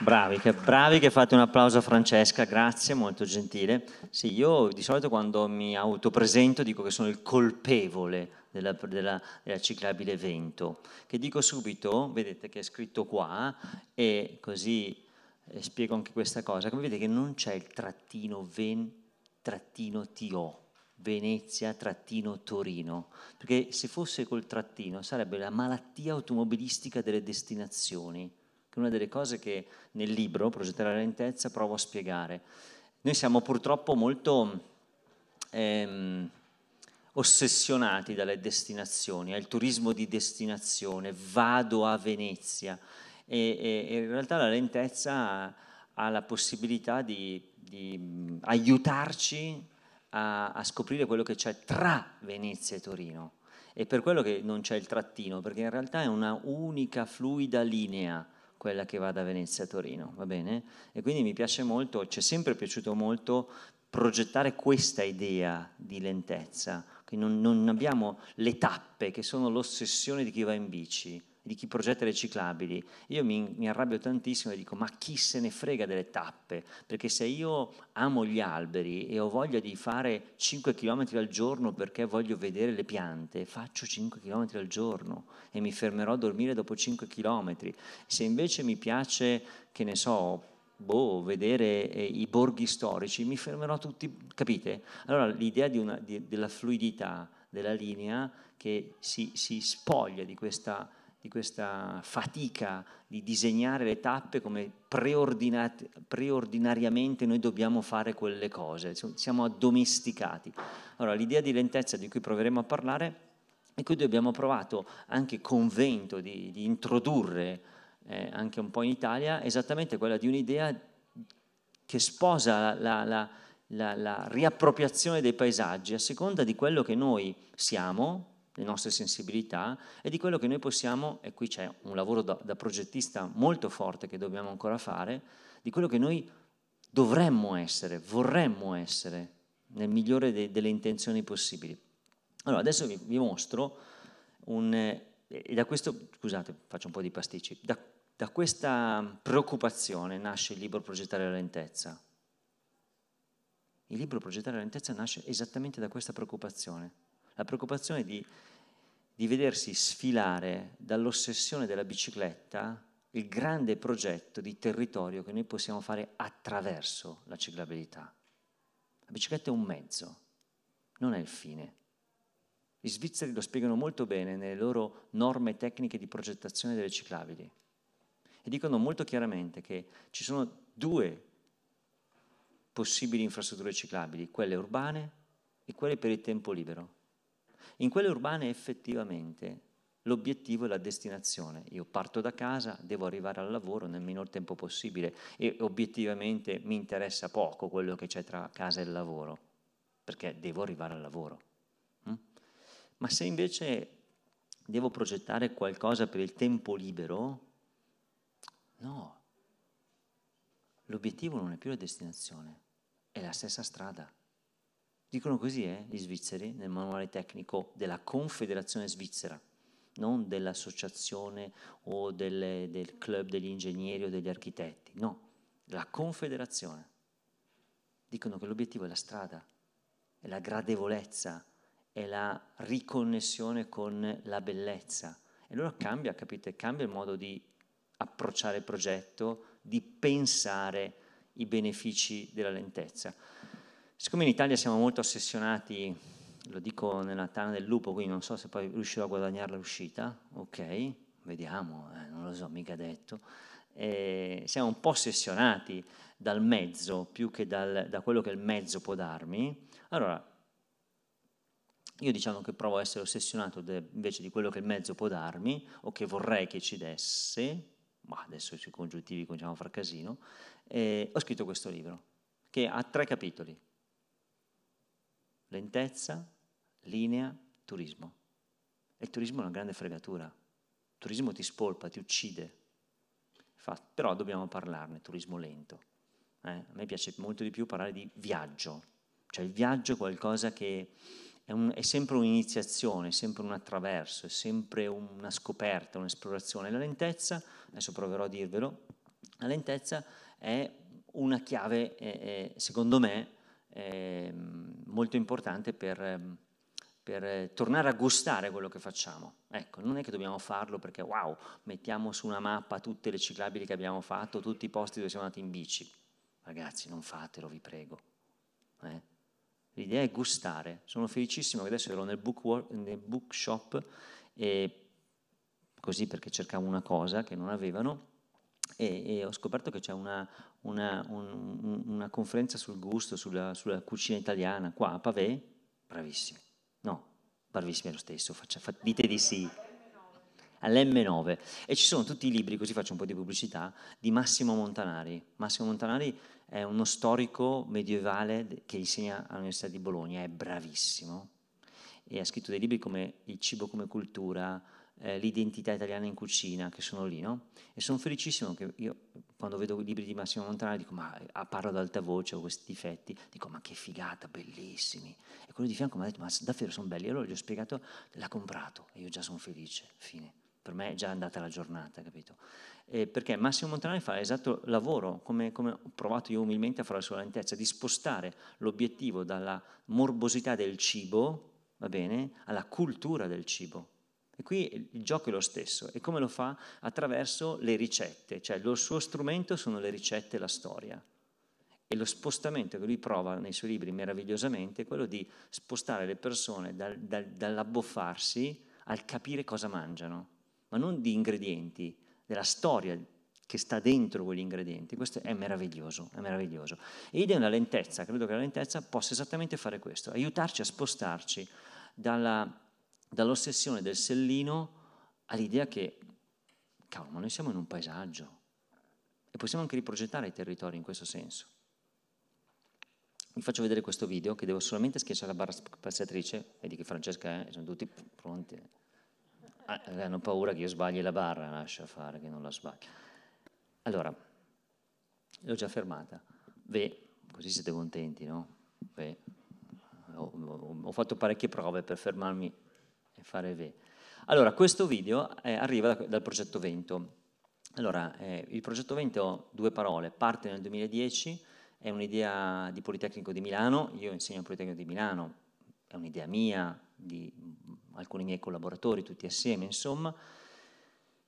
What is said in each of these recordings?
Bravi che, bravi che, fate un applauso a Francesca, grazie, molto gentile. Sì, io di solito quando mi autopresento dico che sono il colpevole della, della, della ciclabile vento, che dico subito, vedete che è scritto qua, e così e eh, spiego anche questa cosa, come vedete che non c'è il trattino ven, trattino to, Venezia, trattino Torino, perché se fosse col trattino sarebbe la malattia automobilistica delle destinazioni è una delle cose che nel libro, Progettare la lentezza, provo a spiegare. Noi siamo purtroppo molto ehm, ossessionati dalle destinazioni, è il turismo di destinazione, vado a Venezia e, e in realtà la lentezza ha la possibilità di, di aiutarci a, a, scoprire quello che c'è tra Venezia e Torino. E per quello che non c'è il trattino, perché in realtà è una unica fluida linea quella che va da Venezia a Torino, va bene? E quindi mi piace molto, ci è sempre piaciuto molto progettare questa idea di lentezza, che non, non abbiamo le tappe che sono l'ossessione di chi va in bici, di chi progetta le ciclabili, io mi, mi, arrabbio tantissimo e dico ma chi se ne frega delle tappe? Perché se io amo gli alberi e ho voglia di fare 5 km al giorno perché voglio vedere le piante, faccio 5 km al giorno e mi fermerò a dormire dopo 5 km. Se invece mi piace, che ne so, boh, vedere eh, i borghi storici, mi fermerò tutti, capite? Allora l'idea di una, di, della fluidità della linea che si, si spoglia di questa di questa fatica di disegnare le tappe come preordinariamente noi dobbiamo fare quelle cose, siamo addomesticati. Allora l'idea di lentezza di cui proveremo a parlare e quindi abbiamo provato anche convento di, di introdurre eh, anche un po' in Italia esattamente quella di un'idea che sposa la, la, la, la riappropriazione dei paesaggi a seconda di quello che noi siamo, le nostre sensibilità e di quello che noi possiamo, e qui c'è un lavoro da, da progettista molto forte che dobbiamo ancora fare, di quello che noi dovremmo essere, vorremmo essere, nel migliore de, delle intenzioni possibili. Allora, adesso vi, vi mostro un... Eh, e da questo, scusate, faccio un po' di pasticci, da, da questa preoccupazione nasce il libro Progettare la lentezza. Il libro Progettare la lentezza nasce esattamente da questa preoccupazione la preoccupazione di, di vedersi sfilare dall'ossessione della bicicletta il grande progetto di territorio che noi possiamo fare attraverso la ciclabilità. La bicicletta è un mezzo, non è il fine. Gli svizzeri lo spiegano molto bene nelle loro norme tecniche di progettazione delle ciclabili e dicono molto chiaramente che ci sono due possibili infrastrutture ciclabili, quelle urbane e quelle per il tempo libero. In quelle urbane effettivamente l'obiettivo è la destinazione. Io parto da casa, devo arrivare al lavoro nel minor tempo possibile e obiettivamente mi interessa poco quello che c'è tra casa e lavoro, perché devo arrivare al lavoro. Mm? Ma se invece devo progettare qualcosa per il tempo libero, no. L'obiettivo non è più la destinazione, è la stessa strada. Dicono così eh, gli svizzeri nel manuale tecnico della Confederazione Svizzera, non dell'associazione o delle, del club degli ingegneri o degli architetti, no, la Confederazione. Dicono che l'obiettivo è la strada, è la gradevolezza, è la riconnessione con la bellezza. E allora cambia, capite, cambia il modo di approcciare il progetto, di pensare i benefici della lentezza. Siccome in Italia siamo molto ossessionati, lo dico nella tana del lupo, quindi non so se poi riuscirò a guadagnare l'uscita, ok, vediamo, eh, non lo so, mica detto. Eh, siamo un po' ossessionati dal mezzo più che dal, da quello che il mezzo può darmi. Allora, io diciamo che provo a essere ossessionato de, invece di quello che il mezzo può darmi o che vorrei che ci desse, ma adesso sui congiuntivi cominciamo a far casino, eh, ho scritto questo libro che ha tre capitoli lentezza, linea, turismo. E il turismo è una grande fregatura. Il turismo ti spolpa, ti uccide. Infatti, però dobbiamo parlarne, turismo lento. Eh? A me piace molto di più parlare di viaggio. Cioè il viaggio è qualcosa che è, un, è sempre un'iniziazione, è sempre un attraverso, è sempre una scoperta, un'esplorazione. La lentezza, adesso proverò a dirvelo, la lentezza è una chiave, eh, secondo me, Ehm, molto importante per, ehm, per, eh, tornare a gustare quello che facciamo. Ecco, non è che dobbiamo farlo perché wow, mettiamo su una mappa tutte le ciclabili che abbiamo fatto, tutti i posti dove siamo andati in bici. Ragazzi, non fatelo, vi prego. Eh? L'idea è gustare. Sono felicissimo che adesso ero nel, book work, nel bookshop e così perché cercavo una cosa che non avevano e, e ho scoperto che c'è una, una, un, una conferenza sul gusto, sulla, sulla, cucina italiana, qua a Pavé, bravissimi. No, bravissimi è lo stesso, faccia, fa, dite di sì. All'M9 e ci sono tutti i libri, così faccio un po' di pubblicità, di Massimo Montanari. Massimo Montanari è uno storico medievale che insegna all'Università di Bologna, è bravissimo e ha scritto dei libri come Il cibo come cultura, eh, l'identità italiana in cucina, che sono lì, no? E sono felicissimo che io, quando vedo i libri di Massimo Montana, dico, ma eh, parlo ad alta voce, ho questi difetti, dico, ma che figata, bellissimi. E quello di fianco mi ha detto, ma davvero sono belli. E allora gli ho spiegato, l'ha comprato, e io già sono felice, fine per me è già andata la giornata, capito? Eh, perché Massimo Montanari fa l'esatto lavoro, come, come, ho provato io umilmente a fare la sua lentezza, di spostare l'obiettivo dalla morbosità del cibo, va bene, alla cultura del cibo. E qui il gioco è lo stesso. E come lo fa? Attraverso le ricette, cioè lo suo strumento sono le ricette e la storia. E lo spostamento che lui prova nei suoi libri meravigliosamente è quello di spostare le persone dal, dal, dall'abboffarsi al capire cosa mangiano, ma non di ingredienti, della storia che sta dentro quegli ingredienti. Questo è meraviglioso, è meraviglioso. Ed è una lentezza, credo che la lentezza possa esattamente fare questo, aiutarci a spostarci dalla dall'ossessione del sellino all'idea che, cavolo, ma noi siamo in un paesaggio e possiamo anche riprogettare i territori in questo senso. Vi faccio vedere questo video che devo solamente schiacciare la barra spaziatrice, vedi che Francesca è, eh, sono tutti pronti. Ah, eh, hanno paura che io sbagli la barra, lascia fare che non la sbaglio. Allora, l'ho già fermata. Beh, così siete contenti, no? Beh, ho, ho, ho fatto parecchie prove per fermarmi fare V. Allora, questo video eh, arriva da, dal progetto Vento. Allora, eh, il progetto Vento, due parole, parte nel 2010, è un'idea di Politecnico di Milano, io insegno al Politecnico di Milano, è un'idea mia, di mm, alcuni miei collaboratori, tutti assieme, insomma,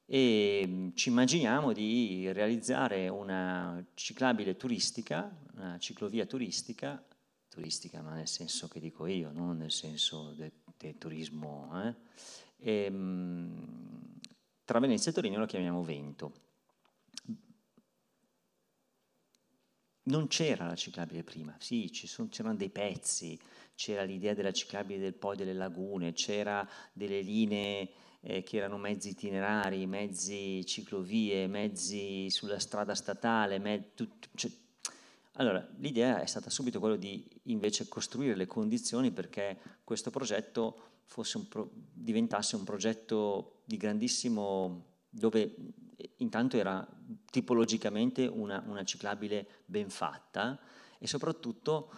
e mm, ci immaginiamo di realizzare una ciclabile turistica, una ciclovia turistica, turistica ma nel senso che dico io, non nel senso de, di turismo. Eh? E, ehm, tra Venezia e Torino lo chiamiamo Vento. Non c'era la ciclabile prima, sì, sono, c'erano dei pezzi, c'era l'idea della ciclabile del poi delle lagune, c'era delle linee eh, che erano mezzi itinerari, mezzi ciclovie, mezzi sulla strada statale, mezzi, tut- cioè, allora, l'idea è stata subito quella di invece costruire le condizioni perché questo progetto un pro- diventasse un progetto di grandissimo, dove intanto era tipologicamente una, una ciclabile ben fatta e soprattutto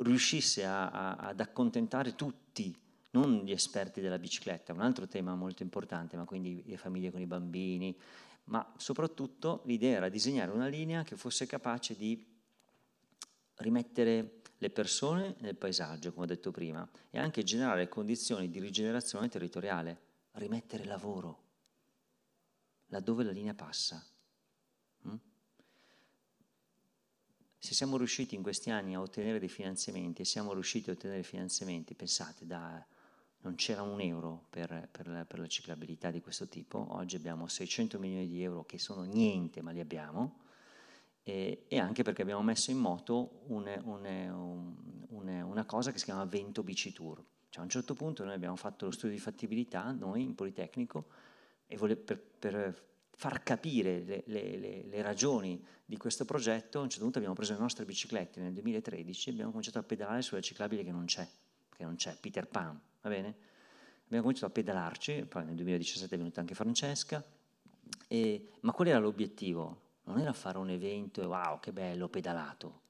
riuscisse a, a, ad accontentare tutti non gli esperti della bicicletta, un altro tema molto importante, ma quindi le famiglie con i bambini, ma soprattutto l'idea era disegnare una linea che fosse capace di rimettere le persone nel paesaggio, come ho detto prima, e anche generare condizioni di rigenerazione territoriale, rimettere lavoro laddove la linea passa. Mm? Se siamo riusciti in questi anni a ottenere dei finanziamenti e siamo riusciti a ottenere finanziamenti, pensate, da, non c'era un euro per, per, la, per la ciclabilità di questo tipo, oggi abbiamo 600 milioni di euro che sono niente, ma li abbiamo e, e anche perché abbiamo messo in moto un, un, un, una cosa che si chiama Vento BC Tour. Cioè a un certo punto noi abbiamo fatto lo studio di fattibilità, noi in Politecnico, vole, per, per, far capire le, le, le, le, ragioni di questo progetto, a un certo punto abbiamo preso le nostre biciclette nel 2013 e abbiamo cominciato a pedalare sulla ciclabile che non c'è, che non c'è, Peter Pan, va bene? abbiamo cominciato a pedalarci, poi nel 2017 è venuta anche Francesca, e, ma qual era l'obiettivo? non era fare un evento e wow, che bello, pedalato.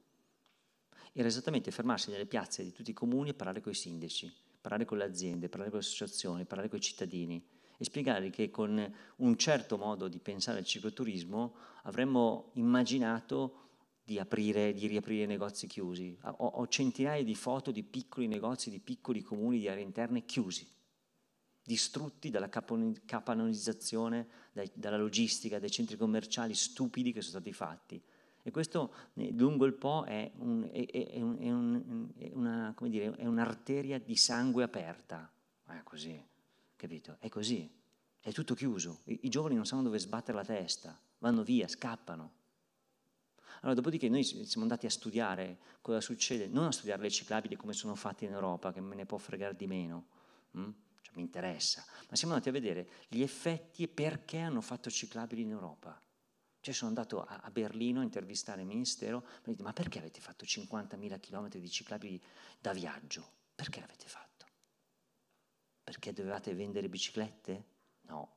Era esattamente fermarsi nelle piazze di tutti i comuni e parlare con i sindaci, parlare con le aziende, parlare con le associazioni, parlare con i cittadini e spiegare che con un certo modo di pensare al cicloturismo avremmo immaginato di, aprire, di riaprire negozi chiusi. Ho, ho centinaia di foto di piccoli negozi, di piccoli comuni di aree interne chiusi distrutti dalla capanonizzazione, dalla logistica, dai centri commerciali stupidi che sono stati fatti. E questo eh, lungo il Po è, un, è, è, un, un, è una, dire, un'arteria di sangue aperta. È così, capito? È così. È tutto chiuso. I, i giovani non sanno dove sbattere la testa, vanno via, scappano. Allora, dopodiché noi siamo andati a studiare cosa succede, non a studiare le ciclabili come sono fatte in Europa, che me ne può fregare di meno. Mh? Mm? mi interessa, ma siamo andati a vedere gli effetti e perché hanno fatto ciclabili in Europa. Cioè sono andato a, a Berlino a intervistare il ministero, mi detto ma perché avete fatto 50.000 km di ciclabili da viaggio? Perché l'avete fatto? Perché dovevate vendere biciclette? No,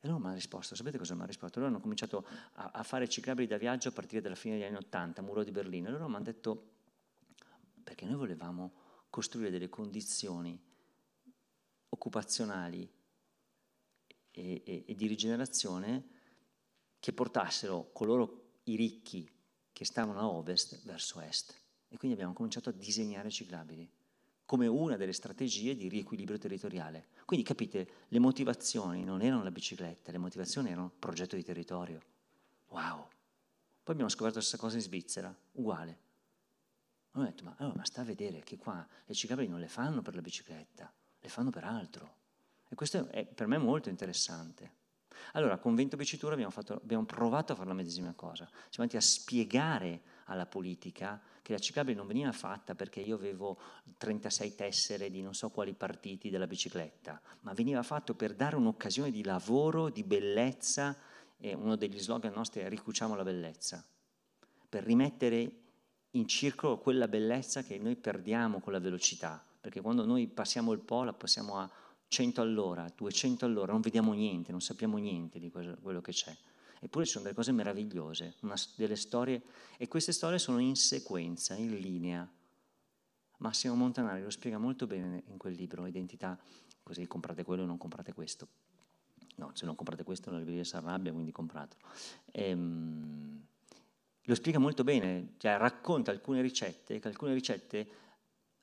e loro mi hanno risposto, sapete cosa mi hanno risposto? Loro hanno cominciato a, a, fare ciclabili da viaggio a partire dalla fine degli anni Ottanta, muro di Berlino, e loro mi hanno detto, perché noi volevamo costruire delle condizioni occupazionali e, e, e di rigenerazione che portassero coloro, i ricchi che stavano a ovest, verso est. E quindi abbiamo cominciato a disegnare ciclabili come una delle strategie di riequilibrio territoriale. Quindi capite, le motivazioni non erano la bicicletta, le motivazioni erano progetto di territorio. Wow! Poi abbiamo scoperto la stessa cosa in Svizzera, uguale. Ho detto, ma, allora, oh, ma sta a vedere che qua le ciclabili non le fanno per la bicicletta, le fanno per altro. E questo è per me molto interessante. Allora, con Vento Bicitura abbiamo, fatto, abbiamo provato a fare la medesima cosa. Siamo andati a spiegare alla politica che la ciclabile non veniva fatta perché io avevo 36 tessere di non so quali partiti della bicicletta, ma veniva fatto per dare un'occasione di lavoro, di bellezza, e uno degli slogan nostri è ricuciamo la bellezza, per rimettere in circolo quella bellezza che noi perdiamo con la velocità perché quando noi passiamo il po' passiamo a 100 all'ora, 200 all'ora, non vediamo niente, non sappiamo niente di quello che c'è. Eppure ci sono delle cose meravigliose, una, delle storie, e queste storie sono in sequenza, in linea. Massimo Montanari lo spiega molto bene in quel libro, Identità, così comprate quello e non comprate questo. No, se non comprate questo la libreria si arrabbia, quindi compratelo. Ehm, lo spiega molto bene, cioè racconta alcune ricette, che alcune ricette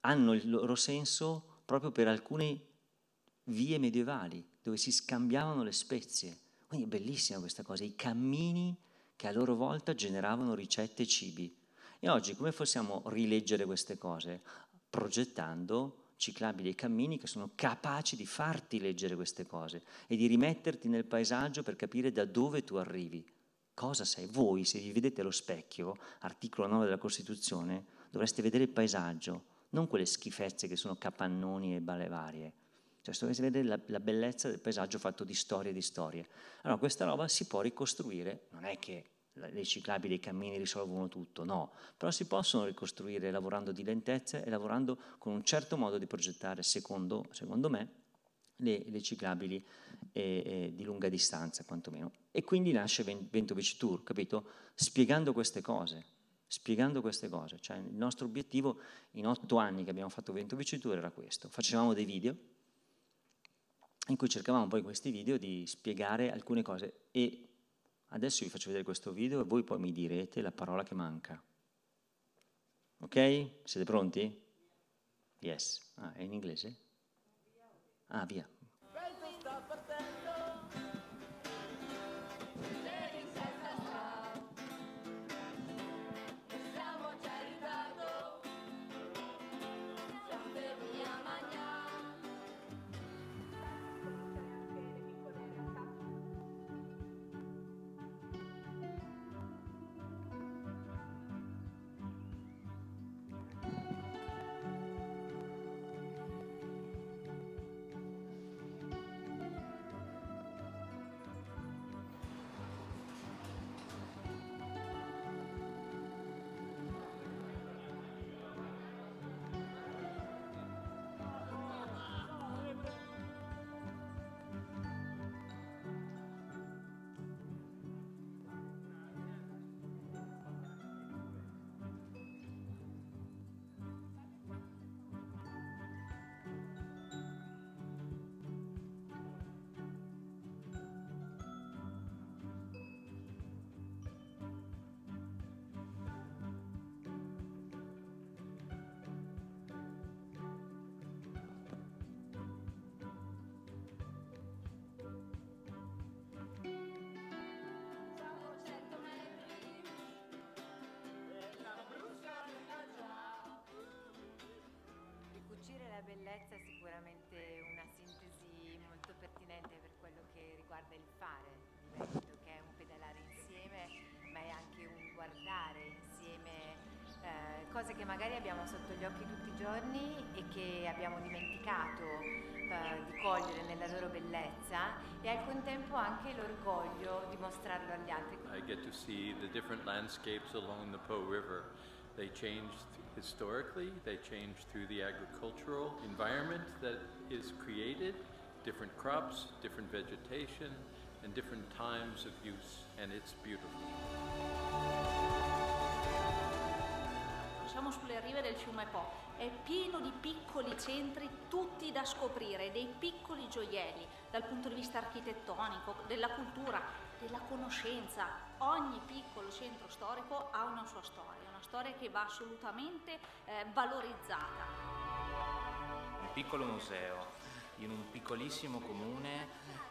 hanno il loro senso proprio per alcune vie medievali dove si scambiavano le spezie. Quindi è bellissima questa cosa, i cammini che a loro volta generavano ricette e cibi. E oggi come possiamo rileggere queste cose? Progettando ciclabili e cammini che sono capaci di farti leggere queste cose e di rimetterti nel paesaggio per capire da dove tu arrivi. Cosa sei? Voi, se vi vedete allo specchio, articolo 9 della Costituzione, dovreste vedere il paesaggio, non quelle schifezze che sono capannoni e balevarie. Cioè, se dovete vedere la, la bellezza del paesaggio fatto di storie e di storie. Allora, questa roba si può ricostruire, non è che le ciclabili e i cammini risolvono tutto, no, però si possono ricostruire lavorando di lentezze e lavorando con un certo modo di progettare, secondo, secondo me, le, le ciclabili eh, eh, di lunga distanza quantomeno. E quindi nasce Ventovici Tour, capito? Spiegando queste cose, spiegando queste cose. Cioè, il nostro obiettivo in otto anni che abbiamo fatto 20 vicitudini era questo. Facevamo dei video in cui cercavamo poi questi video di spiegare alcune cose e adesso vi faccio vedere questo video e voi poi mi direte la parola che manca. Ok? Siete pronti? Yes. Ah, è in inglese? Ah, via. bellezza è sicuramente una sintesi molto pertinente per quello che riguarda il fare di Veneto, che è un pedalare insieme, ma è anche un guardare insieme eh, cose che magari abbiamo sotto gli occhi tutti i giorni e che abbiamo dimenticato eh, di cogliere nella loro bellezza e al contempo anche l'orgoglio di mostrarlo agli altri. I get to see the different landscapes along the Po River. They changed historically, they change through the agricultural environment that is created, different crops, different vegetation, and different times of use, and it's beautiful. Siamo sulle rive del fiume Po, è pieno di piccoli centri tutti da scoprire, dei piccoli gioielli dal punto di vista architettonico, della cultura, della conoscenza. Ogni piccolo centro storico ha una sua storia storia che va assolutamente eh, valorizzata. Un piccolo museo in un piccolissimo comune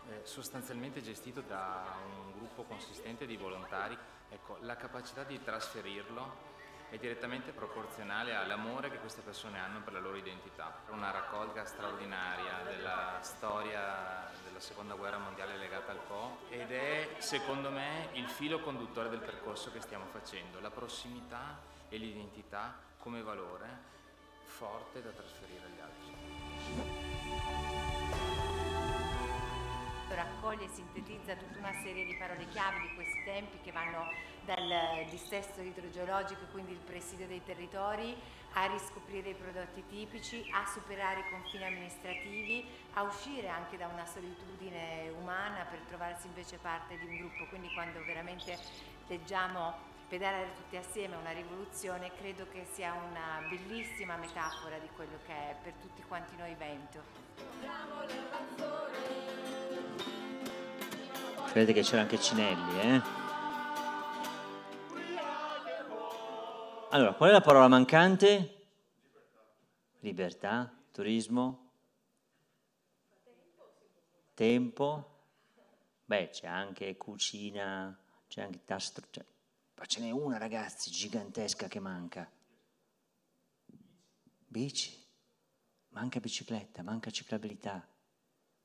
eh, sostanzialmente gestito da un gruppo consistente di volontari, ecco, la capacità di trasferirlo è direttamente proporzionale all'amore che queste persone hanno per la loro identità. Una raccolta straordinaria della storia della seconda guerra mondiale legata al Po ed è secondo me il filo conduttore del percorso che stiamo facendo, la prossimità e l'identità come valore forte da trasferire agli altri raccoglie e sintetizza tutta una serie di parole chiave di questi tempi che vanno dal dissesto idrogeologico, quindi il presidio dei territori, a riscoprire i prodotti tipici, a superare i confini amministrativi, a uscire anche da una solitudine umana per trovarsi invece parte di un gruppo. Quindi quando veramente leggiamo pedalare tutti assieme una rivoluzione credo che sia una bellissima metafora di quello che è per tutti quanti noi vento. Vedete che c'era anche Cinelli, eh? Allora, qual è la parola mancante? Libertà, turismo, tempo, beh c'è anche cucina, c'è anche tastro, c'è... ma ce n'è una ragazzi gigantesca che manca. Bici, manca bicicletta, manca ciclabilità.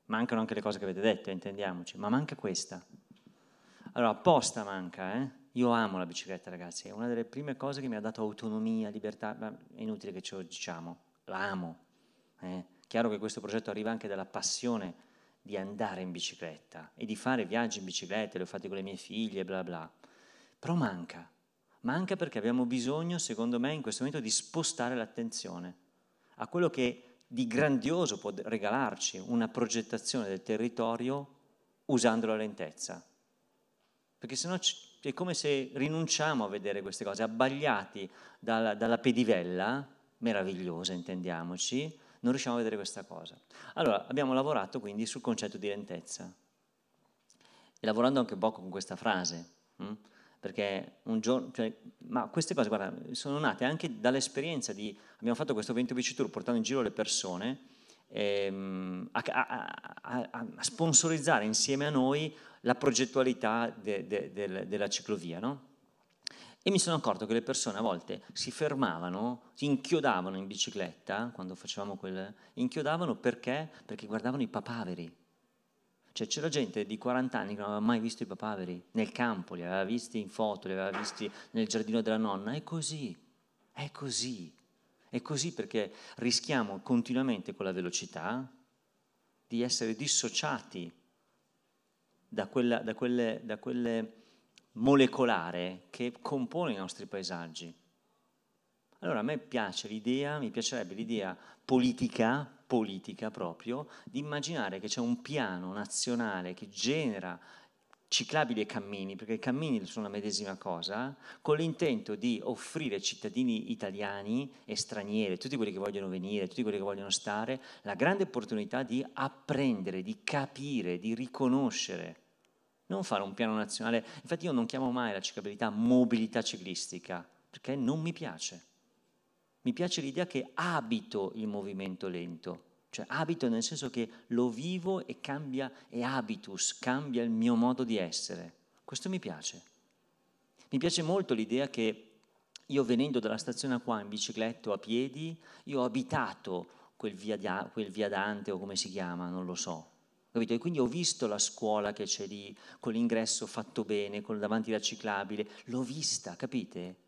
Mancano anche le cose che avete detto, intendiamoci, ma manca questa. Allora, apposta manca, eh? Io amo la bicicletta, ragazzi, è una delle prime cose che mi ha dato autonomia, libertà, ma è inutile che ce lo diciamo, la amo. Eh? Chiaro che questo progetto arriva anche dalla passione di andare in bicicletta e di fare viaggi in bicicletta, li ho fatti con le mie figlie, bla bla. Però manca, manca perché abbiamo bisogno, secondo me, in questo momento di spostare l'attenzione a quello che di grandioso può regalarci una progettazione del territorio usando la lentezza. Perché sennò è come se rinunciamo a vedere queste cose, abbagliati dalla, dalla pedivella, meravigliosa intendiamoci, non riusciamo a vedere questa cosa. Allora, abbiamo lavorato quindi sul concetto di lentezza, e lavorando anche un po' con questa frase. Hm? perché un giorno, cioè, ma queste cose, guarda, sono nate anche dall'esperienza di, abbiamo fatto questo 20 bici tour portando in giro le persone ehm, a, a, a, a, sponsorizzare insieme a noi la progettualità de, de, de, della ciclovia, no? E mi sono accorto che le persone a volte si fermavano, si inchiodavano in bicicletta, quando facevamo quel... inchiodavano perché? Perché guardavano i papaveri cioè c'era gente di 40 anni che non aveva mai visto i papaveri, nel campo, li aveva visti in foto, li aveva visti nel giardino della nonna, è così, è così, è così perché rischiamo continuamente con la velocità di essere dissociati da, quella, da, quelle, da quelle molecolare che compone i nostri paesaggi. Allora a me piace l'idea, mi piacerebbe l'idea politica politica proprio, di immaginare che c'è un piano nazionale che genera ciclabili e cammini, perché i cammini sono la medesima cosa, con l'intento di offrire ai cittadini italiani e stranieri, tutti quelli che vogliono venire, tutti quelli che vogliono stare, la grande opportunità di apprendere, di capire, di riconoscere. Non fare un piano nazionale. Infatti io non chiamo mai la ciclabilità mobilità ciclistica, perché non mi piace mi piace l'idea che abito il movimento lento, cioè abito nel senso che lo vivo e cambia, e habitus, cambia il mio modo di essere. Questo mi piace. Mi piace molto l'idea che io venendo dalla stazione qua in bicicletta o a piedi, io ho abitato quel via, da, quel via Dante o come si chiama, non lo so, Capito? E quindi ho visto la scuola che c'è lì, con l'ingresso fatto bene, con davanti la ciclabile, l'ho vista, capite?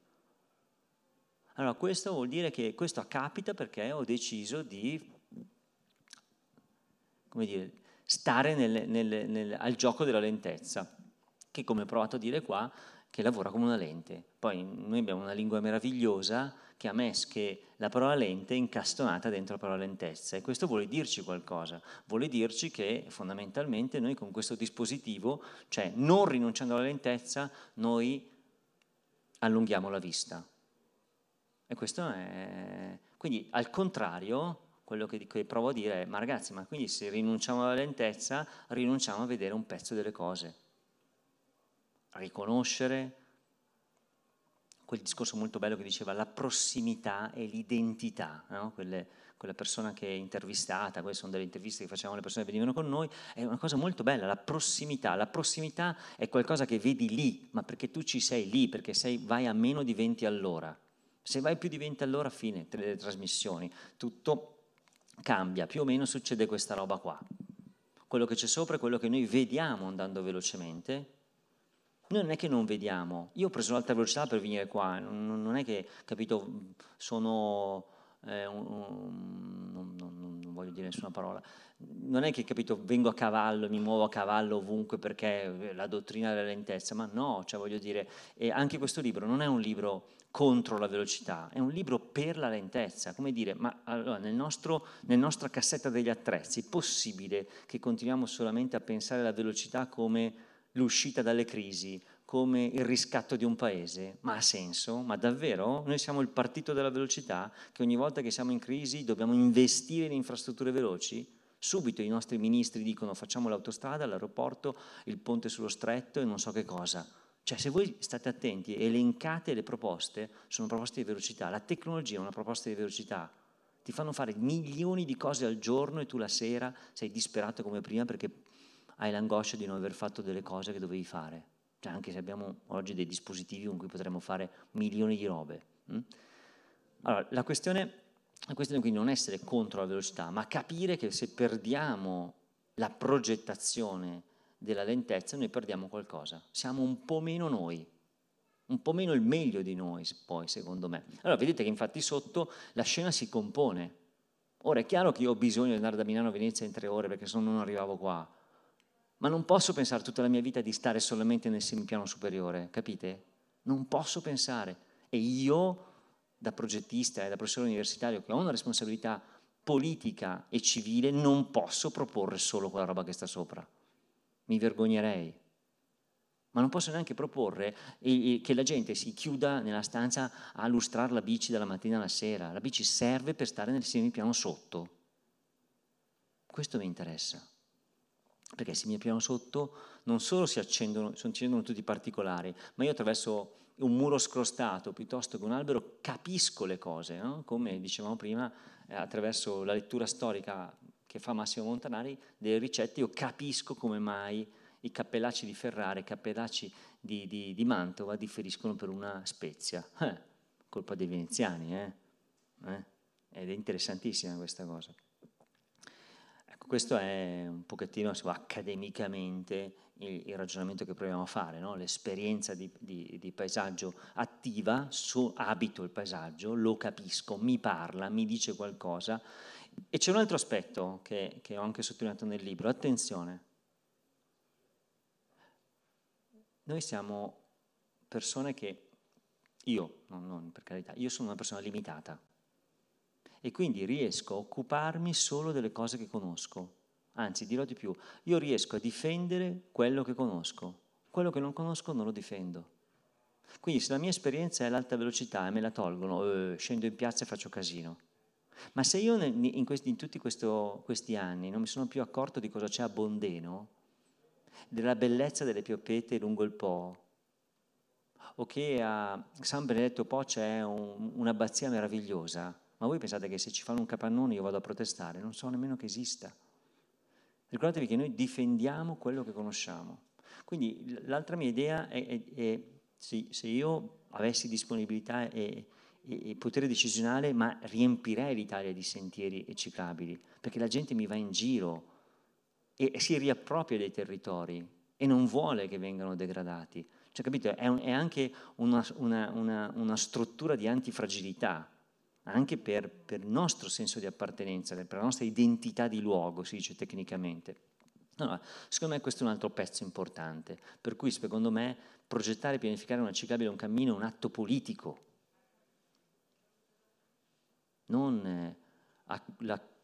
Allora, questo vuol dire che questo accapita perché ho deciso di, come dire, stare nel, nel, nel, al gioco della lentezza, che come ho provato a dire qua, che lavora come una lente. Poi noi abbiamo una lingua meravigliosa che ha messo la parola lente incastonata dentro la parola lentezza e questo vuole dirci qualcosa, vuole dirci che fondamentalmente noi con questo dispositivo, cioè non rinunciando alla lentezza, noi allunghiamo la vista, e questo è... Quindi al contrario, quello che, che provo a dire è, ma ragazzi, ma quindi se rinunciamo alla lentezza, rinunciamo a vedere un pezzo delle cose. Riconoscere, quel discorso molto bello che diceva la prossimità e l'identità, no? Quelle, quella persona che è intervistata, queste sono delle interviste che facevamo le persone che venivano con noi, è una cosa molto bella, la prossimità, la prossimità è qualcosa che vedi lì, ma perché tu ci sei lì, perché sei, vai a meno di 20 all'ora, se vai più di 20 all'ora, fine delle trasmissioni, tutto cambia, più o meno succede questa roba qua. Quello che c'è sopra è quello che noi vediamo andando velocemente, noi non è che non vediamo, io ho preso l'alta velocità per venire qua, non, è che, capito, sono... Eh, un, un, non, non, non, voglio dire nessuna parola, non è che capito, vengo a cavallo, mi muovo a cavallo ovunque perché la dottrina della lentezza, ma no, cioè voglio dire, anche questo libro non è un libro contro la velocità, è un libro per la lentezza, come dire, ma allora, nel nostro, nella nostra cassetta degli attrezzi è possibile che continuiamo solamente a pensare alla velocità come l'uscita dalle crisi, come il riscatto di un paese? Ma ha senso? Ma davvero? Noi siamo il partito della velocità che ogni volta che siamo in crisi dobbiamo investire in infrastrutture veloci? subito i nostri ministri dicono facciamo l'autostrada, l'aeroporto, il ponte sullo stretto e non so che cosa. Cioè se voi state attenti e elencate le proposte, sono proposte di velocità, la tecnologia è una proposta di velocità, ti fanno fare milioni di cose al giorno e tu la sera sei disperato come prima perché hai l'angoscia di non aver fatto delle cose che dovevi fare. Cioè, anche se abbiamo oggi dei dispositivi con cui potremmo fare milioni di robe. Mm? Allora, la questione la questione quindi non essere contro la velocità, ma capire che se perdiamo la progettazione della lentezza noi perdiamo qualcosa, siamo un po' meno noi, un po' meno il meglio di noi poi secondo me. Allora vedete che infatti sotto la scena si compone. Ora è chiaro che io ho bisogno di andare da Milano a Venezia in tre ore perché se no non arrivavo qua, ma non posso pensare tutta la mia vita di stare solamente nel semipiano superiore, capite? Non posso pensare. E io da progettista e da professore universitario che ho una responsabilità politica e civile, non posso proporre solo quella roba che sta sopra. Mi vergognerei. Ma non posso neanche proporre che la gente si chiuda nella stanza a lustrare la bici dalla mattina alla sera. La bici serve per stare nel semipiano sotto. Questo mi interessa. Perché se mi piano sotto non solo si accendono, si accendono tutti i particolari, ma io attraverso un muro scrostato piuttosto che un albero, capisco le cose, no? come dicevamo prima, eh, attraverso la lettura storica che fa Massimo Montanari delle ricette, io capisco come mai i cappellacci di Ferrara, i cappellacci di, di, di Mantova differiscono per una spezia. Eh, colpa dei veneziani, eh? eh? Ed è interessantissima questa cosa. Ecco, questo è un pochettino so, accademicamente il, il ragionamento che proviamo a fare, no? l'esperienza di, di, di, paesaggio attiva, so, abito il paesaggio, lo capisco, mi parla, mi dice qualcosa. E c'è un altro aspetto che, che ho anche sottolineato nel libro, attenzione, noi siamo persone che, io, non, non per carità, io sono una persona limitata, e quindi riesco a occuparmi solo delle cose che conosco. Anzi, dirò di più, io riesco a difendere quello che conosco, quello che non conosco non lo difendo. Quindi se la mia esperienza è l'alta velocità e me la tolgono, eh, scendo in piazza e faccio casino. Ma se io in, questi, in tutti questo, questi anni non mi sono più accorto di cosa c'è a Bondeno, della bellezza delle pioppete lungo il Po, o che a San Benedetto Po c'è un, un'abbazia meravigliosa, ma voi pensate che se ci fanno un capannone io vado a protestare? Non so nemmeno che esista. Ricordatevi che noi difendiamo quello che conosciamo. Quindi l'altra mia idea è, è, è sì, se io avessi disponibilità e, e, e, potere decisionale, ma riempirei l'Italia di sentieri e ciclabili, perché la gente mi va in giro e, e si riappropria dei territori e non vuole che vengano degradati. Cioè, capito? È, un, è anche una, una, una, una struttura di antifragilità anche per, il nostro senso di appartenenza, per la nostra identità di luogo, si dice tecnicamente. Allora, secondo me questo è un altro pezzo importante, per cui secondo me progettare e pianificare una ciclabile, un cammino, è un atto politico, non eh,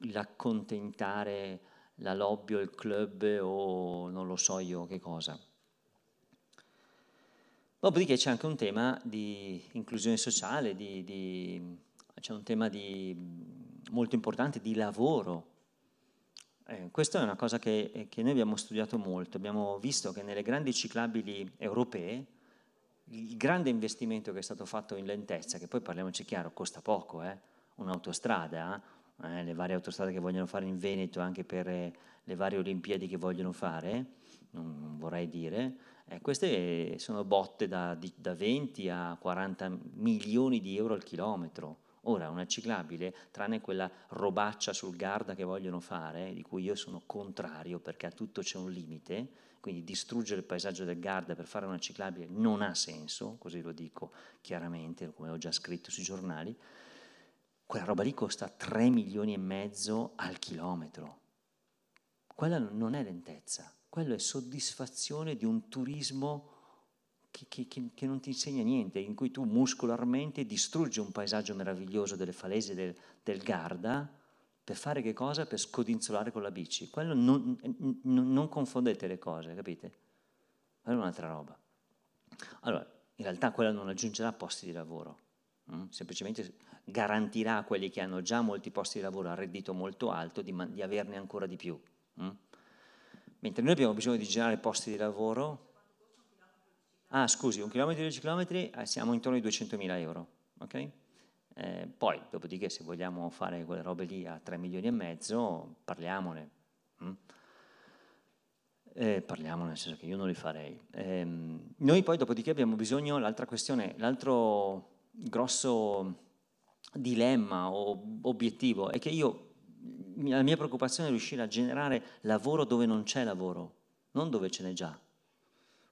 l'accontentare la, la lobby o il club o non lo so io che cosa. Dopodiché c'è anche un tema di inclusione sociale, di, di c'è un tema di, mm, molto importante di lavoro. Eh, questa è una cosa che, eh, che, noi abbiamo studiato molto, abbiamo visto che nelle grandi ciclabili europee il grande investimento che è stato fatto in lentezza, che poi parliamoci chiaro, costa poco, eh? un'autostrada, eh, le varie autostrade che vogliono fare in Veneto anche per eh, le varie Olimpiadi che vogliono fare, non vorrei dire, eh, queste sono botte da, da 20 a 40 milioni di euro al chilometro Ora, una ciclabile, tranne quella robaccia sul Garda che vogliono fare, di cui io sono contrario perché a tutto c'è un limite, quindi distruggere il paesaggio del Garda per fare una ciclabile non ha senso, così lo dico chiaramente, come ho già scritto sui giornali, quella roba lì costa 3 milioni e mezzo al chilometro. Quella non è lentezza, quella è soddisfazione di un turismo che, che, che, non ti insegna niente, in cui tu muscolarmente distruggi un paesaggio meraviglioso delle falese del, del Garda per fare che cosa? Per scodinzolare con la bici. Quello non, non, non confondete le cose, capite? Quella è un'altra roba. Allora, in realtà quella non aggiungerà posti di lavoro, mh? Mm? semplicemente garantirà a quelli che hanno già molti posti di lavoro a reddito molto alto di, di averne ancora di più. Mh? Mm? Mentre noi abbiamo bisogno di generare posti di lavoro ah scusi, un chilometro, 10 chilometri, eh, siamo intorno ai 200.000 euro, ok? Eh, poi, dopodiché, se vogliamo fare quelle robe lì a 3 milioni e mezzo, parliamone. Mm? Eh, parliamo nel senso che io non li farei. Eh, noi poi dopodiché abbiamo bisogno, l'altra questione, l'altro grosso dilemma o obiettivo è che io, la mia preoccupazione è riuscire a generare lavoro dove non c'è lavoro, non dove ce n'è già.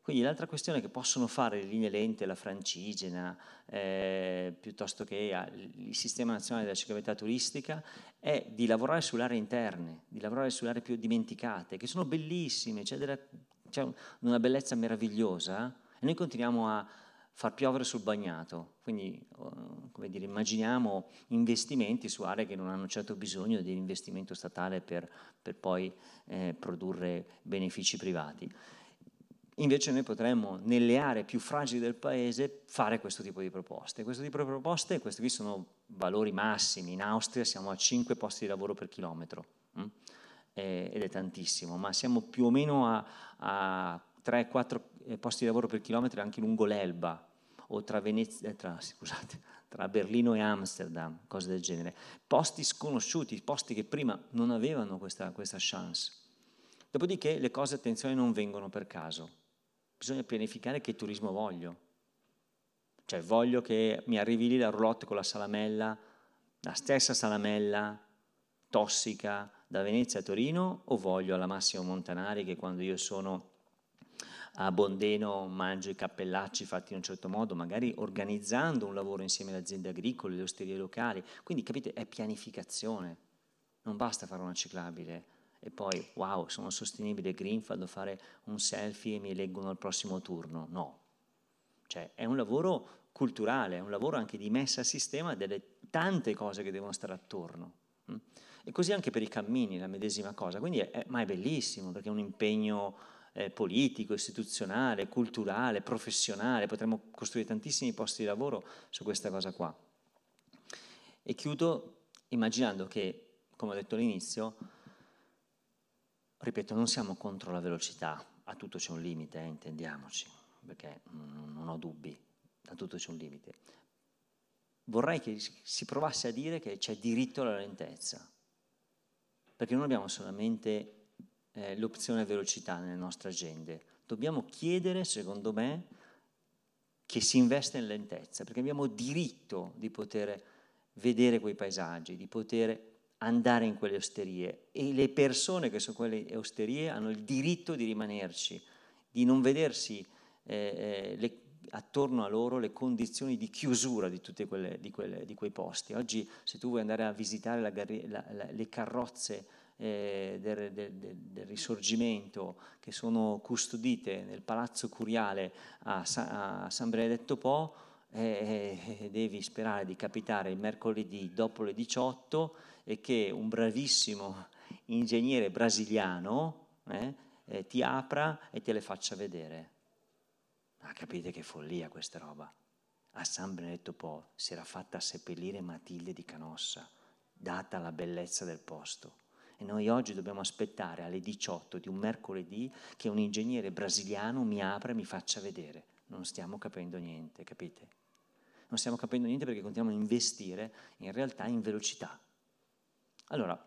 Quindi l'altra questione che possono fare le linee lente, la francigena, eh, piuttosto che ah, il Sistema Nazionale della Ciclabilità Turistica, è di lavorare sulle aree interne, di lavorare sulle aree più dimenticate, che sono bellissime, c'è, della, c'è una bellezza meravigliosa e noi continuiamo a far piovere sul bagnato. Quindi, oh, come dire, immaginiamo investimenti su aree che non hanno certo bisogno dell'investimento statale per, per poi eh, produrre benefici privati. Invece noi potremmo, nelle aree più fragili del paese, fare questo tipo di proposte. Questo tipo di proposte, questi qui sono valori massimi. In Austria siamo a 5 posti di lavoro per chilometro, mm? ed è tantissimo, ma siamo più o meno a, a 3-4 eh, posti di lavoro per chilometro anche lungo l'Elba, o tra, Venezia, eh, tra, scusate, tra Berlino e Amsterdam, cose del genere. Posti sconosciuti, posti che prima non avevano questa, questa chance. Dopodiché le cose, attenzione, non vengono per caso bisogna pianificare che turismo voglio. Cioè voglio che mi arrivi lì la roulotte con la salamella, la stessa salamella tossica da Venezia a Torino o voglio alla Massimo Montanari che quando io sono a Bondeno mangio i cappellacci fatti in un certo modo, magari organizzando un lavoro insieme alle aziende agricole, alle osterie locali. Quindi capite, è pianificazione. Non basta fare una ciclabile, e poi wow, sono sostenibile, green, vado a fare un selfie e mi eleggono al prossimo turno. No. Cioè, è un lavoro culturale, è un lavoro anche di messa a sistema delle tante cose che devono stare attorno. Mm? E così anche per i cammini, la medesima cosa. Quindi è, ma è bellissimo perché è un impegno eh, politico, istituzionale, culturale, professionale, potremmo costruire tantissimi posti di lavoro su questa cosa qua. E chiudo immaginando che, come ho detto all'inizio, ripeto, non siamo contro la velocità, a tutto c'è un limite, eh, intendiamoci, perché non ho dubbi, a tutto c'è un limite. Vorrei che si provasse a dire che c'è diritto alla lentezza, perché non abbiamo solamente eh, l'opzione velocità nelle nostre agende, dobbiamo chiedere, secondo me, che si investa in lentezza, perché abbiamo diritto di poter vedere quei paesaggi, di poter andare in quelle osterie e le persone che sono quelle osterie hanno il diritto di rimanerci, di non vedersi eh, eh le, attorno a loro le condizioni di chiusura di, tutti di, quei posti. Oggi se tu vuoi andare a visitare la, la, la, le carrozze eh, del, del, del, risorgimento che sono custodite nel Palazzo Curiale a, a San Benedetto Po', eh, eh, eh, devi sperare di capitare il mercoledì dopo le 18 e che un bravissimo ingegnere brasiliano eh, eh, ti apra e te le faccia vedere. Ma ah, capite che follia questa roba. A San Benedetto Po si era fatta seppellire Matilde di Canossa, data la bellezza del posto. E noi oggi dobbiamo aspettare alle 18 di un mercoledì che un ingegnere brasiliano mi apra e mi faccia vedere non stiamo capendo niente, capite? Non stiamo capendo niente perché continuiamo a investire in realtà in velocità. Allora,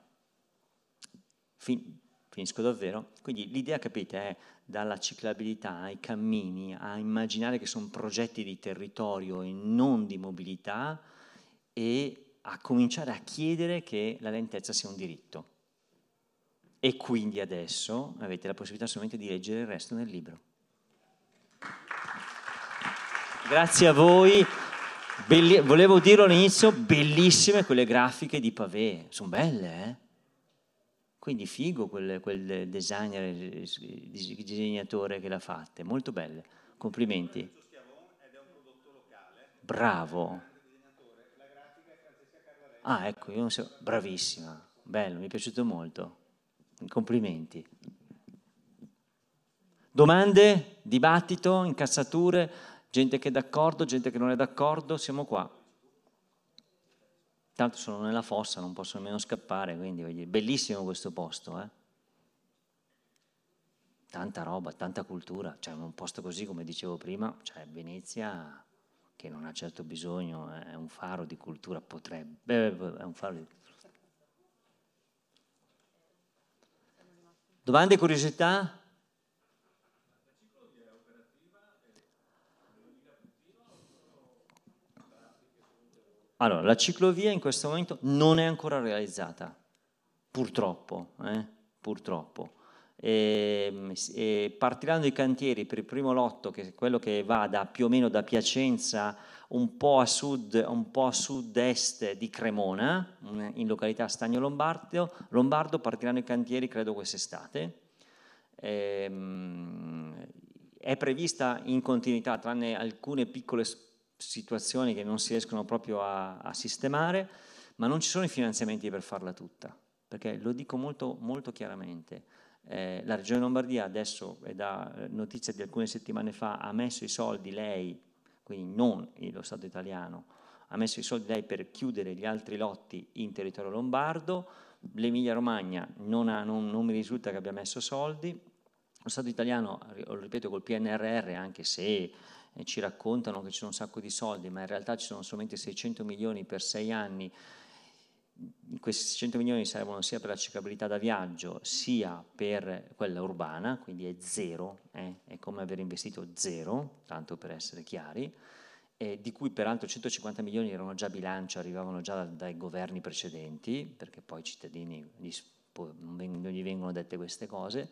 fin- finisco davvero, quindi l'idea, capite, è dalla ciclabilità ai cammini, a immaginare che sono progetti di territorio e non di mobilità e a cominciare a chiedere che la lentezza sia un diritto. E quindi adesso avete la possibilità solamente di leggere il resto nel libro. Grazie a voi. Belli- volevo dirlo all'inizio, bellissime quelle grafiche di Pavé, sono belle, eh? Quindi figo quel, quel designer, il disegnatore che l'ha fatta, molto belle. Complimenti. Bravo. Ah, ecco, io non so, bravissima, bello, mi è piaciuto molto. Complimenti. Domande? Dibattito? Incazzature? gente che è d'accordo, gente che non è d'accordo, siamo qua. Tanto sono nella fossa, non posso nemmeno scappare, quindi bellissimo questo posto, eh? Tanta roba, tanta cultura, cioè un posto così come dicevo prima, cioè Venezia che non ha certo bisogno, è un faro di cultura, potrebbe, eh, è un faro di Domande curiosità? Allora, la ciclovia in questo momento non è ancora realizzata, purtroppo, eh? purtroppo. Ehm, e, e partiranno i cantieri per il primo lotto, che è quello che va da, più o meno da Piacenza un po' a sud, un po' a sud-est di Cremona, mm, in località Stagno Lombardo, Lombardo partiranno i cantieri credo quest'estate. E, ehm, è prevista in continuità, tranne alcune piccole situazioni che non si riescono proprio a, a sistemare, ma non ci sono i finanziamenti per farla tutta, perché lo dico molto, molto chiaramente. Eh, la Regione Lombardia adesso, è da eh, notizia di alcune settimane fa, ha messo i soldi lei, quindi non lo Stato italiano, ha messo i soldi lei per chiudere gli altri lotti in territorio lombardo, l'Emilia Romagna non, ha, non, non mi risulta che abbia messo soldi, lo Stato italiano, lo ripeto col PNRR, anche se eh, ci raccontano che ci sono un sacco di soldi, ma in realtà ci sono solamente 600 milioni per sei anni. Questi 600 milioni servono sia per la ciclabilità da viaggio sia per quella urbana, quindi è zero, eh, è come aver investito zero, tanto per essere chiari, eh, di cui peraltro 150 milioni erano già bilancio, arrivavano già dai governi precedenti, perché poi i cittadini non gli vengono dette queste cose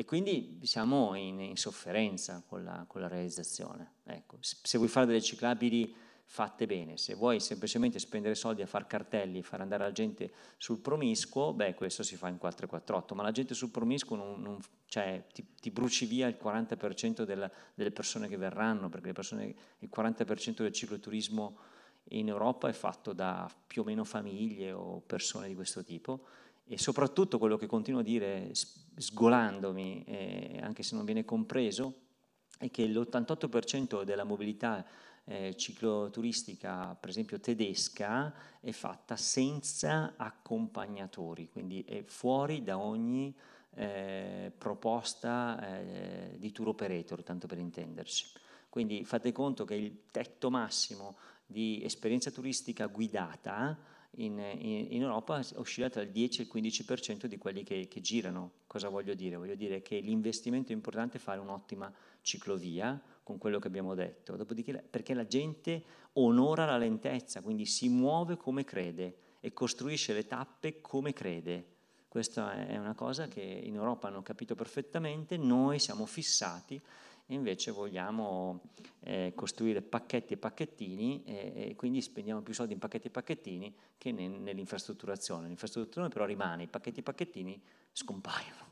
e quindi siamo in, in sofferenza con la, con la realizzazione. Ecco, se vuoi fare delle ciclabili fatte bene, se vuoi semplicemente spendere soldi a fare cartelli, e far andare la gente sul promiscuo, beh questo si fa in 448, ma la gente sul promiscuo non, non, cioè, ti, ti, bruci via il 40% della, delle persone che verranno, perché persone, il 40% del cicloturismo in Europa è fatto da più o meno famiglie o persone di questo tipo e soprattutto quello che continuo a dire sgolandomi, eh, anche se non viene compreso, è che l'88% della mobilità eh, cicloturistica, per esempio tedesca, è fatta senza accompagnatori, quindi è fuori da ogni eh, proposta eh, di tour operator, tanto per intenderci. Quindi fate conto che il tetto massimo di esperienza turistica guidata in, in, in Europa oscilla tra il 10 e il 15% di quelli che, che girano. Cosa voglio dire? Voglio dire che l'investimento è importante fare un'ottima ciclovia, con quello che abbiamo detto, dopodiché perché la gente onora la lentezza, quindi si muove come crede e costruisce le tappe come crede. Questa è una cosa che in Europa hanno capito perfettamente, noi siamo fissati invece vogliamo eh, costruire pacchetti e pacchettini e, e, quindi spendiamo più soldi in pacchetti e pacchettini che ne, nell'infrastrutturazione. L'infrastrutturazione però rimane, i pacchetti e pacchettini scompaiono.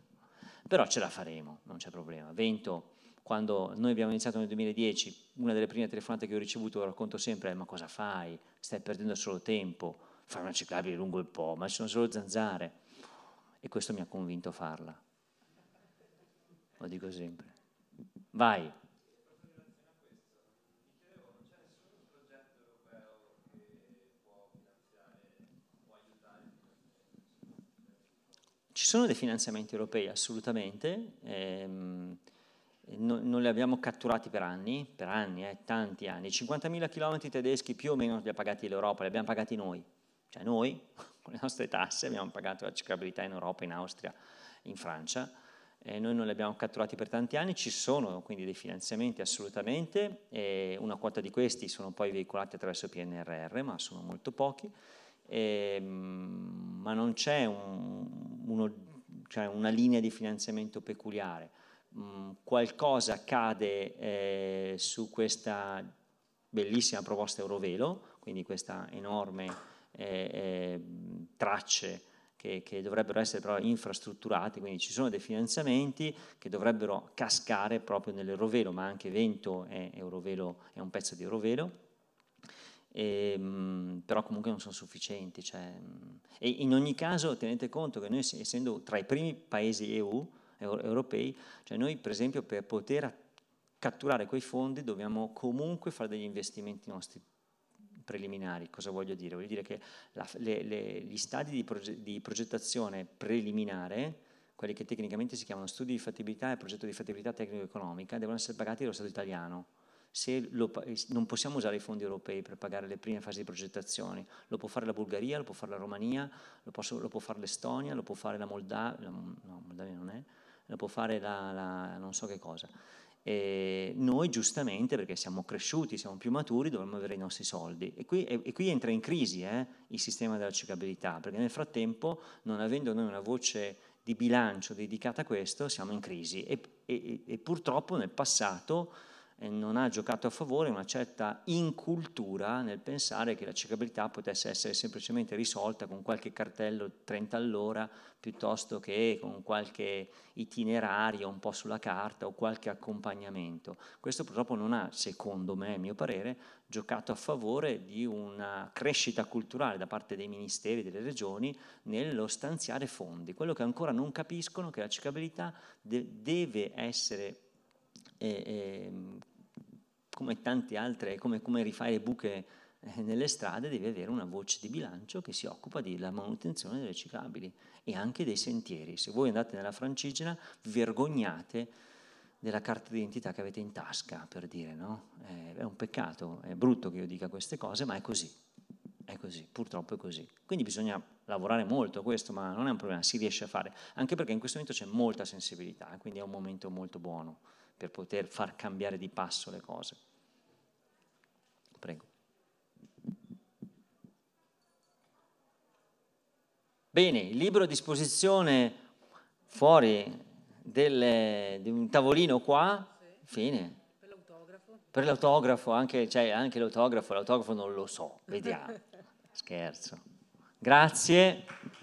Però ce la faremo, non c'è problema. Vento, quando noi abbiamo iniziato nel 2010, una delle prime telefonate che ho ricevuto, lo racconto sempre, ma cosa fai? Stai perdendo solo tempo, fai una ciclabile lungo il Po, ma ci sono solo zanzare. E questo mi ha convinto a farla. Lo dico sempre. Vai. Ci sono dei finanziamenti europei, assolutamente, ehm, no, non li abbiamo catturati per anni, per anni, eh, tanti anni. 50.000 km tedeschi più o meno li ha pagati l'Europa, li abbiamo pagati noi, cioè noi con le nostre tasse abbiamo pagato la ciclabilità in Europa, in Austria, in Francia eh, noi non li abbiamo catturati per tanti anni, ci sono quindi dei finanziamenti assolutamente, eh, una quota di questi sono poi veicolati attraverso PNRR, ma sono molto pochi, eh, ma non c'è un, uno, cioè una linea di finanziamento peculiare. Mm, qualcosa accade eh, su questa bellissima proposta Eurovelo, quindi questa enorme eh, eh, tracce che, che, dovrebbero essere però infrastrutturati, quindi ci sono dei finanziamenti che dovrebbero cascare proprio nell'Eurovelo, ma anche Vento è, Eurovelo, è un pezzo di Eurovelo. E, ehm, però comunque non sono sufficienti. Cioè, e in ogni caso tenete conto che noi essendo tra i primi paesi EU, europei, cioè noi per esempio per poter catturare quei fondi dobbiamo comunque fare degli investimenti nostri preliminari. Cosa voglio dire? Voglio dire che la, le, le, gli stadi di, proge- di, progettazione preliminare, quelli che tecnicamente si chiamano studi di fattibilità e progetto di fattibilità tecnico-economica, devono essere pagati dallo Stato italiano. Lo, eh, non possiamo usare i fondi europei per pagare le prime fasi di progettazione, lo può fare la Bulgaria, lo può fare la Romania, lo, posso, lo può fare l'Estonia, lo può fare la Moldavia, no, Moldavia non è, lo può fare la, la non so che cosa. E eh, noi giustamente, perché siamo cresciuti, siamo più maturi, dovremmo avere i nostri soldi. E qui, e, e qui entra in crisi eh, il sistema della ciclabilità, perché nel frattempo, non avendo noi una voce di bilancio dedicata a questo, siamo in crisi. e, e purtroppo nel passato non ha giocato a favore una certa incultura nel pensare che la ciclabilità potesse essere semplicemente risolta con qualche cartello 30 all'ora piuttosto che con qualche itinerario un po' sulla carta o qualche accompagnamento. Questo purtroppo non ha, secondo me, a mio parere, giocato a favore di una crescita culturale da parte dei ministeri, e delle regioni, nello stanziare fondi. Quello che ancora non capiscono è che la ciclabilità de- deve essere e, e come tante altre, come, come rifai le buche eh, nelle strade devi avere una voce di bilancio che si occupa della manutenzione delle ciclabili e anche dei sentieri. Se voi andate nella Francigena, vergognate della carta d'identità che avete in tasca, per dire, no? Eh, è un peccato, è brutto che io dica queste cose, ma è così. È così, purtroppo è così. Quindi bisogna lavorare molto a questo, ma non è un problema, si riesce a fare, anche perché in questo momento c'è molta sensibilità, quindi è un momento molto buono per poter far cambiare di passo le cose. Prego. Bene, il libro a disposizione fuori del, di un tavolino qua, fine. Per l'autografo? Per l'autografo, anche, cioè, anche l'autografo, l'autografo non lo so, vediamo. Scherzo. Grazie.